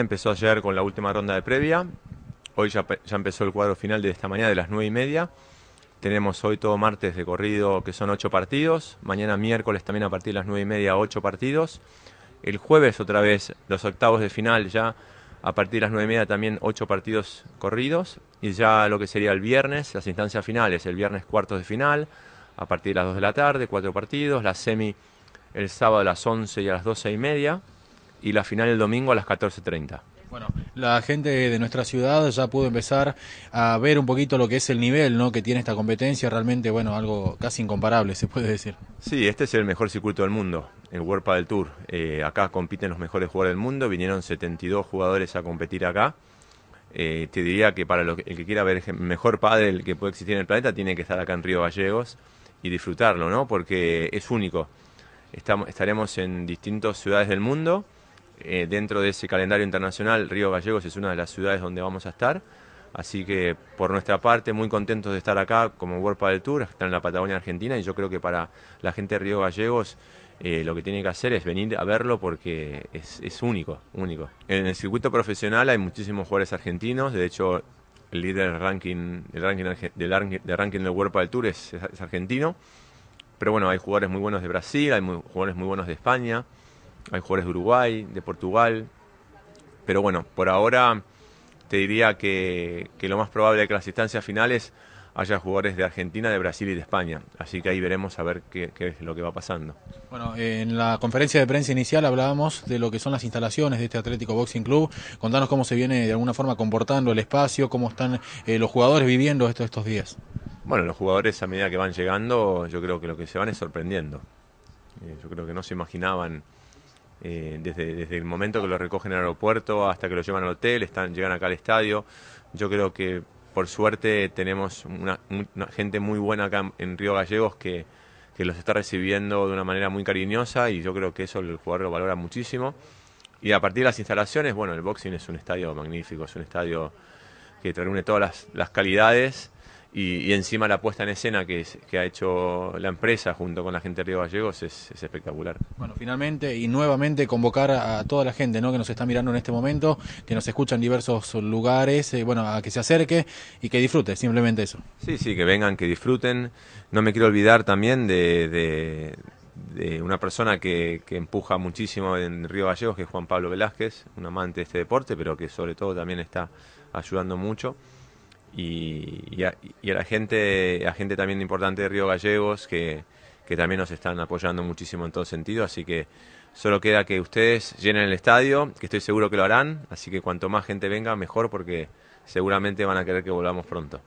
Empezó ayer con la última ronda de previa. Hoy ya, empezó el cuadro final de esta mañana de las 9 y media. Tenemos hoy todo martes de corrido que son 8 partidos. Mañana miércoles también a partir de las 9 y media 8 partidos. El jueves otra vez los octavos de final ya a partir de las 9 y media también 8 partidos corridos. Y ya lo que sería el viernes, las instancias finales. El viernes cuartos de final a partir de las 2 de la tarde, 4 partidos. La semi el sábado a las 11 y a las 12 y media y la final el domingo a las 14.30. Bueno, la gente de nuestra ciudad ya pudo empezar a ver un poquito lo que es el nivel ¿no? que tiene esta competencia, realmente, bueno, algo casi incomparable, se puede decir. Sí, este es el mejor circuito del mundo, el World Padel Tour. Eh, acá compiten los mejores jugadores del mundo, vinieron 72 jugadores a competir acá. Eh, te diría que para el que quiera ver el mejor padel que puede existir en el planeta, tiene que estar acá en Río Gallegos y disfrutarlo, ¿no? Porque es único. estaremos en distintas ciudades del mundo eh, dentro de ese calendario internacional, Río Gallegos es una de las ciudades donde vamos a estar. Así que por nuestra parte, muy contentos de estar acá como World del Tour, estar en la Patagonia Argentina y yo creo que para la gente de Río Gallegos eh, lo que tiene que hacer es venir a verlo porque es, es, único, único. En el circuito profesional hay muchísimos jugadores argentinos, de hecho el líder del ranking, del ranking del, ranking del World del Tour es, argentino, pero bueno, hay jugadores muy buenos de Brasil, hay jugadores muy buenos de España hay jugadores de Uruguay, de Portugal, pero bueno, por ahora te diría que, lo más probable es que las instancias finales haya jugadores de Argentina, de Brasil y de España. Así que ahí veremos a ver qué, es lo que va pasando. Bueno, en la conferencia de prensa inicial hablábamos de lo que son las instalaciones de este Atlético Boxing Club. Contanos cómo se viene de alguna forma comportando el espacio, cómo están eh, los jugadores viviendo estos estos días. Bueno, los jugadores a medida que van llegando, yo creo que lo que se van es sorprendiendo. Eh, yo creo que no se imaginaban eh, desde, el momento que lo recogen al aeropuerto hasta que lo llevan al hotel, llegan acá al estadio. Yo creo que por suerte tenemos una, gente muy buena acá en Río Gallegos que, los está recibiendo de una manera muy cariñosa y yo creo que eso el jugador lo valora muchísimo. Y a partir de las instalaciones, bueno, el boxing es un estadio magnífico, es un estadio que reúne todas las calidades y, encima la puesta en escena que, ha hecho la empresa junto con la gente de Río Gallegos es, espectacular. Bueno, finalmente y nuevamente convocar a toda la gente que nos está mirando en este momento, que nos escucha en diversos lugares, eh, bueno, a que se acerque y que disfrute, simplemente eso. Sí, sí, que vengan, que disfruten. No me quiero olvidar también de, de, una persona que, que, empuja muchísimo en Río Gallegos, que es Juan Pablo Velázquez, un amante de este deporte, pero que sobre todo también está ayudando mucho y, a, la gente, a gente también importante de Río Gallegos que, que también nos están apoyando muchísimo en todo sentido, así que solo queda que ustedes llenen el estadio, que estoy seguro que lo harán, así que cuanto más gente venga, mejor porque seguramente van a querer que volvamos pronto.